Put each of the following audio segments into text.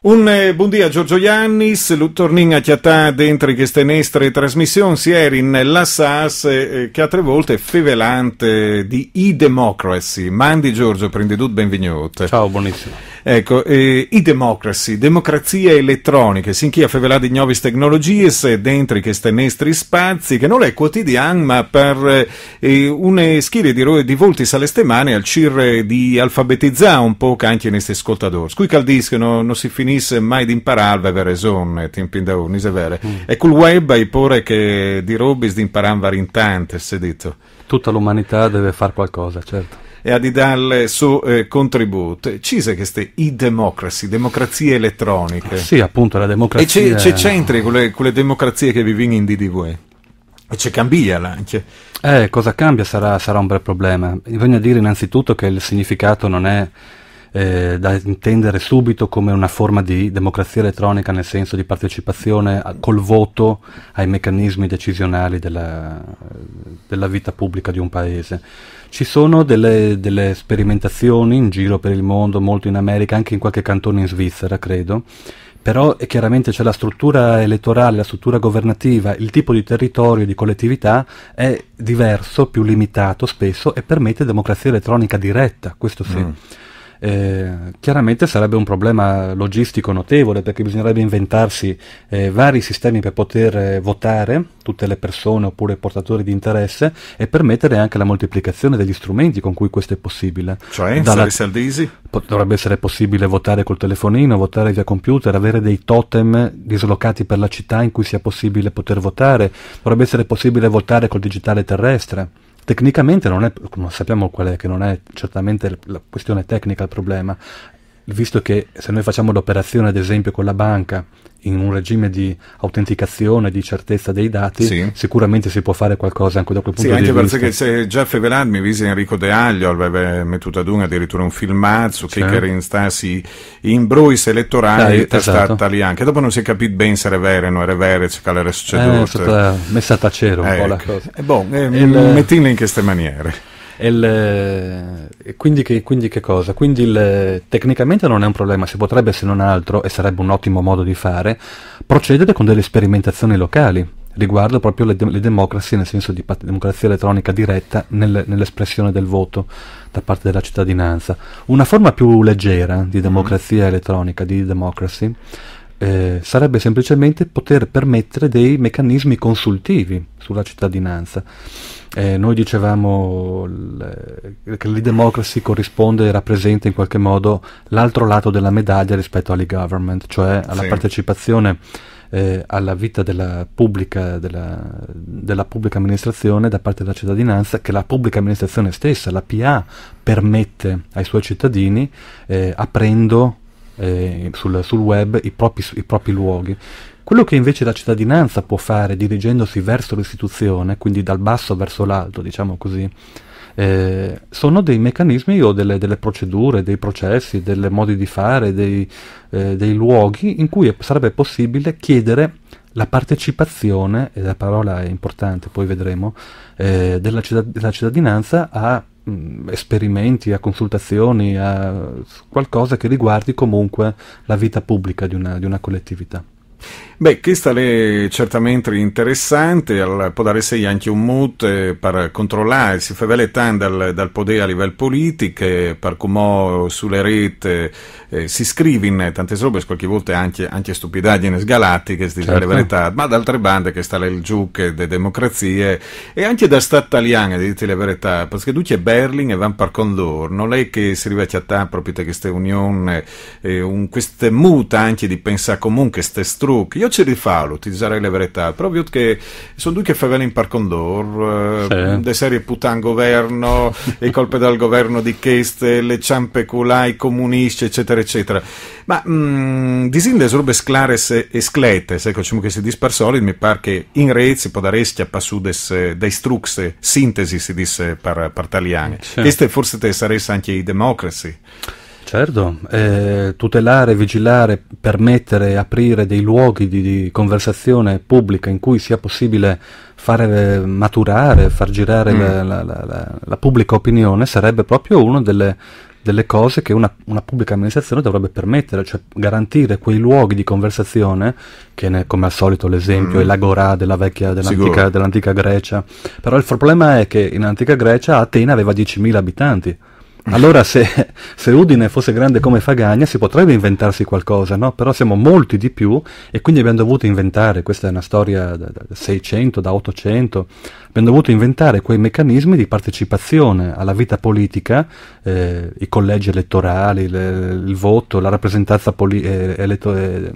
Un eh, buon dia a Giorgio Iannis, tornin a chiatà dentro queste nostre trasmissioni, si era in la SAS eh, che a tre volte fevelante di e-democracy. Mandi Giorgio, prendi tutto benvenuto. Ciao, buonissimo. Ecco, eh, i democracy, democrazia elettronica, sin chi affevelà di nuove tecnologie, eh, dentro questi nostri spazi, che non è quotidiano, ma per eh, una schiera di, di volti salestemane al CIR di alfabetizzare un po' anche i nostri ascoltatori. Qui caldisco non, non si finisce mai di imparare, per esempio, tempi da un, è vero. Mm. E col web hai pure che di robis di imparare varie tante, è detto. Tutta l'umanità deve fare qualcosa, certo e a di darle su eh, contribute. Ci sono queste e-democracy, democrazie elettroniche. Sì, appunto, la democrazia... E c'è c'entri con le democrazie che vivono in DDV? E c'è cambia anche. Eh, cosa cambia sarà, sarà un bel problema. Bisogna dire innanzitutto che il significato non è eh, da intendere subito come una forma di democrazia elettronica nel senso di partecipazione a, col voto ai meccanismi decisionali della, della, vita pubblica di un paese. Ci sono delle, delle sperimentazioni in giro per il mondo, molto in America, anche in qualche cantone in Svizzera, credo, però chiaramente c'è la struttura elettorale, la struttura governativa, il tipo di territorio, di collettività è diverso, più limitato spesso e permette democrazia elettronica diretta, questo sì. Mm eh, chiaramente sarebbe un problema logistico notevole perché bisognerebbe inventarsi eh, vari sistemi per poter eh, votare tutte le persone oppure portatori di interesse e permettere anche la moltiplicazione degli strumenti con cui questo è possibile. Cioè, Dalla... dovrebbe essere possibile votare col telefonino, votare via computer, avere dei totem dislocati per la città in cui sia possibile poter votare, dovrebbe essere possibile votare col digitale terrestre Tecnicamente non è, sappiamo qual è, che non è certamente la questione tecnica il problema, visto che se noi facciamo l'operazione ad esempio con la banca in un regime di autenticazione, di certezza dei dati, sì. sicuramente si può fare qualcosa anche da quel punto sì, di vista. Sì, anche perché se già Feverat mi vise Enrico De Aglio aveva mettuto ad un addirittura un filmazzo che era in stasi in bruis elettorali eh, esatto. stata lì anche. Dopo non si è capito bene se era vero o non era vero, se era eh, succeduto. è stata messa a tacere un ecco. po' la ecco. cosa. E eh, bon, eh, Il... mettinla in queste maniere. Il, quindi, che, quindi, che, cosa? Quindi il, tecnicamente non è un problema, si potrebbe se non altro, e sarebbe un ottimo modo di fare, procedere con delle sperimentazioni locali riguardo proprio le, de- le democrazie, nel senso di pat- democrazia elettronica diretta nel, nell'espressione del voto da parte della cittadinanza. Una forma più leggera di democrazia elettronica, di democracy, eh, sarebbe semplicemente poter permettere dei meccanismi consultivi sulla cittadinanza. Eh, noi dicevamo che l'e-democracy corrisponde e rappresenta in qualche modo l'altro lato della medaglia rispetto all'e-government, cioè alla sì. partecipazione eh, alla vita della pubblica, della, della pubblica amministrazione da parte della cittadinanza che la pubblica amministrazione stessa, la PA, permette ai suoi cittadini eh, aprendo eh, sul, sul, web i propri, i propri luoghi. Quello che invece la cittadinanza può fare dirigendosi verso l'istituzione, quindi dal basso verso l'alto, diciamo così, eh, sono dei meccanismi o delle, delle, procedure, dei processi, dei modi di fare, dei, eh, dei luoghi in cui sarebbe possibile chiedere la partecipazione, e la parola è importante, poi vedremo, eh, della, della, cittadinanza a mh, mm, esperimenti, a consultazioni, a qualcosa che riguardi comunque la vita pubblica di una, di una collettività. Beh, questa è certamente interessante, può dare sei anche un mood eh, per controllare, si fa vele tanto dal, dal potere a livello politico, eh, per come sulle rete eh, si in tante robe, qualche volta anche, anche stupidaggini sgalattiche, si certo. ma d'altre bande che sta il giuke delle democrazie e anche da stataliane, italiano, dite la verità, perché tu c'è Berlin e van per condor, non è che si arriva a chattare proprio questa unione, eh, un, queste muta anche di pensare comunque, queste strutture, trucchi. Io ci rifalo utilizzare la verità, proprio che sono due che fanno in parcondor, condor, eh, sì. de serie putan governo, le colpe dal governo di Cheste, le ciampe culai comunisti, eccetera, eccetera. Ma mh, mm, disindes robe sclares e scletes, ecco, diciamo che si dispersoli, mi pare che in Rezzi, podaresti a passudes eh, dai strux, sintesi si disse per, italiani. Sì. Queste forse te saresti anche i democracy. Certo, eh, tutelare, vigilare, permettere, aprire dei luoghi di, di, conversazione pubblica in cui sia possibile fare eh, maturare, far girare mm. la, la, la, la, pubblica opinione sarebbe proprio una delle, delle cose che una, una, pubblica amministrazione dovrebbe permettere, cioè garantire quei luoghi di conversazione, che ne, come al solito l'esempio mm. è l'agorà della vecchia, dell'antica, dell'antica Grecia, però il problema è che in antica Grecia Atena aveva 10.000 abitanti. Allora se, se, Udine fosse grande come Fagagna si potrebbe inventarsi qualcosa, no? però siamo molti di più e quindi abbiamo dovuto inventare, questa è una storia da 600, da 800, abbiamo dovuto inventare quei meccanismi di partecipazione alla vita politica, eh, i collegi elettorali, le, il voto, la rappresentanza poli- eh, eletto- eh,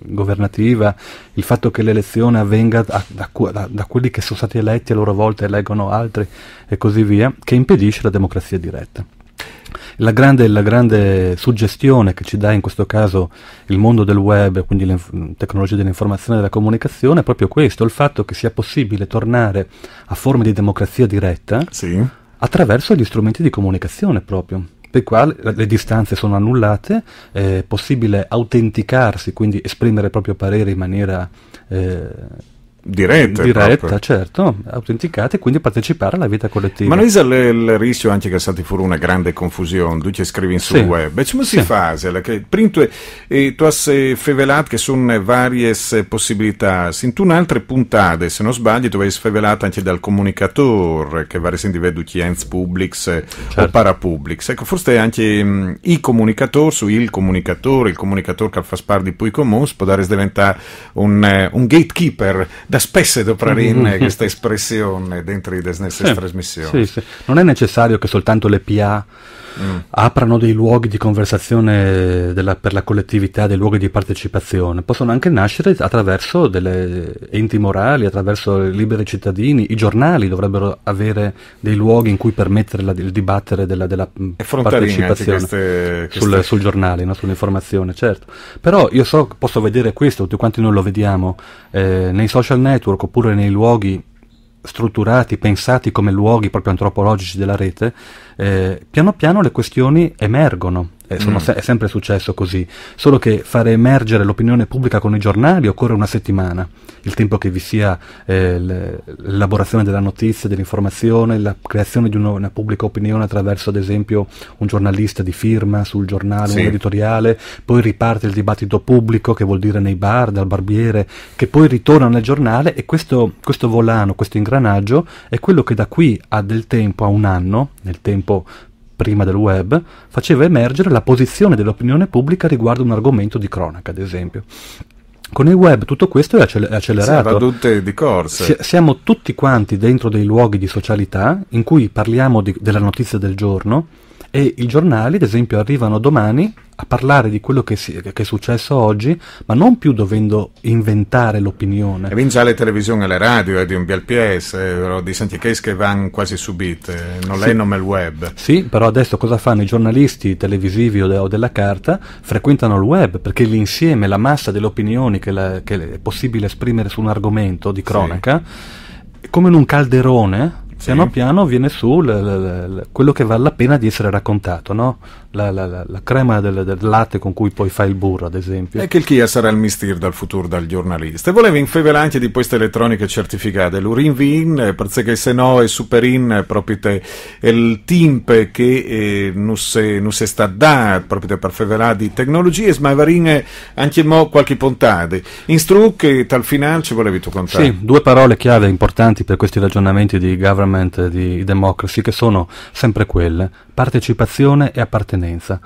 governativa, il fatto che l'elezione avvenga da, da, da, da, quelli che sono stati eletti a loro volta eleggono altri e così via, che impedisce la democrazia diretta. La grande, la grande, suggestione che ci dà in questo caso il mondo del web, quindi le tecnologie dell'informazione e della comunicazione, è proprio questo, il fatto che sia possibile tornare a forme di democrazia diretta sì. attraverso gli strumenti di comunicazione proprio. Per quali le distanze sono annullate, è possibile autenticarsi, quindi esprimere il proprio parere in maniera eh, dirette. Diretta, proprio. certo, autenticate e quindi partecipare alla vita collettiva. Ma non Luisa, il rischio anche che stati fuori una grande confusione, tu ci scrivi sul sì. web, e come si sì. fa? Che, prima eh, tu hai eh, svelato che sono varie eh, possibilità, in un'altra puntata, se non sbaglio, tu hai svelato anche dal comunicatore che vari individui, clients publics certo. o Parapublix, Ecco, forse anche mh, mm, i comunicatori, su il comunicatore, il comunicatore che fa parte di Pui Comuns, può diventare un, un gatekeeper da spesso doprarine mm-hmm. questa espressione dentro i nostre sì, trasmissioni. Sì, sì. Non è necessario che soltanto le PA mm. aprano dei luoghi di conversazione della, per la collettività, dei luoghi di partecipazione, possono anche nascere attraverso delle enti morali, attraverso liberi cittadini, i giornali dovrebbero avere dei luoghi in cui permettere la, il dibattere della, della mm, partecipazione queste, queste... Sul, sul, giornale, no? sull'informazione, certo. Però io so, posso vedere questo, tutti quanti noi lo vediamo, eh, nei social network oppure nei luoghi strutturati, pensati come luoghi proprio antropologici della rete, eh, piano piano le questioni emergono eh, mm. se- è sempre successo così, solo che fare emergere l'opinione pubblica con i giornali occorre una settimana, il tempo che vi sia eh, l'elaborazione della notizia, dell'informazione, la creazione di uno, una pubblica opinione attraverso ad esempio un giornalista di firma sul giornale, sì. un editoriale, poi riparte il dibattito pubblico che vuol dire nei bar, dal barbiere, che poi ritorna nel giornale e questo, questo volano, questo ingranaggio è quello che da qui a del tempo, a un anno, nel tempo prima del web, faceva emergere la posizione dell'opinione pubblica riguardo un argomento di cronaca, ad esempio. Con il web tutto questo è accelerato. Sì, tutte di corse. siamo tutti quanti dentro dei luoghi di socialità in cui parliamo di, della notizia del giorno e i giornali, ad esempio, arrivano domani a parlare di quello che, si, che, è successo oggi, ma non più dovendo inventare l'opinione. E vince le televisioni, e le radio, è di un bel PS, eh, di Santichese che vanno quasi subite, eh, non sì. lei non è il web. Sì, però adesso cosa fanno i giornalisti televisivi o, de, o della carta? Frequentano il web, perché l'insieme, la massa delle opinioni che, la, che è possibile esprimere su un argomento di cronaca, sì. come in un calderone piano sì. piano viene su la, la, la, quello che vale la pena di essere raccontato, no? la, crema del, del, latte con cui poi fai il burro, ad esempio. E che il Kia sarà il mistir dal futuro dal giornalista. E volevo infevelare anche di queste elettroniche certificate, l'urinvin, eh, perché se no è superin eh, proprio te, il timpe che eh, non si sta da proprio te per fevelare di tecnologie, ma varine anche mo qualche pontate. In struc, eh, tal final ci volevi tu contare. Sì, due parole chiave importanti per questi ragionamenti di government sicuramente di democracy, che sono sempre quelle, partecipazione e appartenenza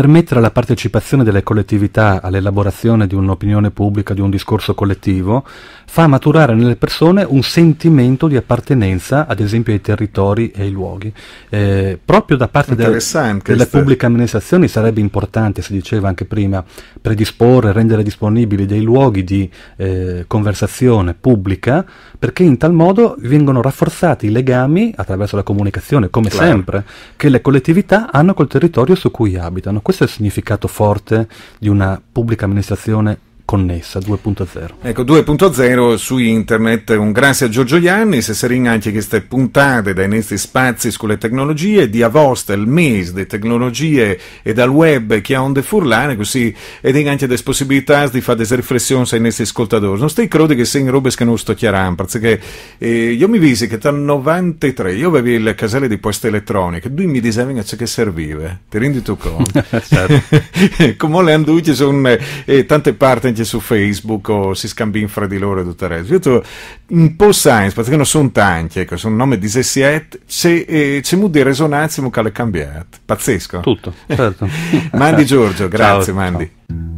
permettere la partecipazione delle collettività all'elaborazione di un'opinione pubblica, di un discorso collettivo, fa maturare nelle persone un sentimento di appartenenza, ad esempio, ai territori e ai luoghi. Eh, proprio da parte delle, delle pubbliche amministrazioni sarebbe importante, si diceva anche prima, predisporre, rendere disponibili dei luoghi di eh, conversazione pubblica, perché in tal modo vengono rafforzati i legami attraverso la comunicazione, come claro. sempre, che le collettività hanno col territorio su cui abitano questo è il significato forte di una pubblica amministrazione connessa 2.0. Ecco, 2.0 su internet, un grazie a Giorgio Ianni, se si anche queste puntate dai nostri spazi sulle tecnologie, di Avosta, il mese delle tecnologie e dal web che ha onde furlane, così, ed anche delle possibilità di fare delle riflessioni ai nostri ascoltatori. Non stai credi che in robe che non sto chiarando, perché eh, io mi visi che dal 93 io avevo il casale di posta elettronica, lui mi diceva che serviva, eh? ti rendi tu conto? certo. Come le anduci sono eh, tante parti messaggi su Facebook o si scambino fra di loro e tutto il resto. Io un po' science, perché non sono tanti, ecco, sono nome di 67, se eh, c'è mude risonanze, mucale cambiate. Pazzesco. Tutto, certo. Mandi Giorgio, grazie Ciao. Mandi. Ciao.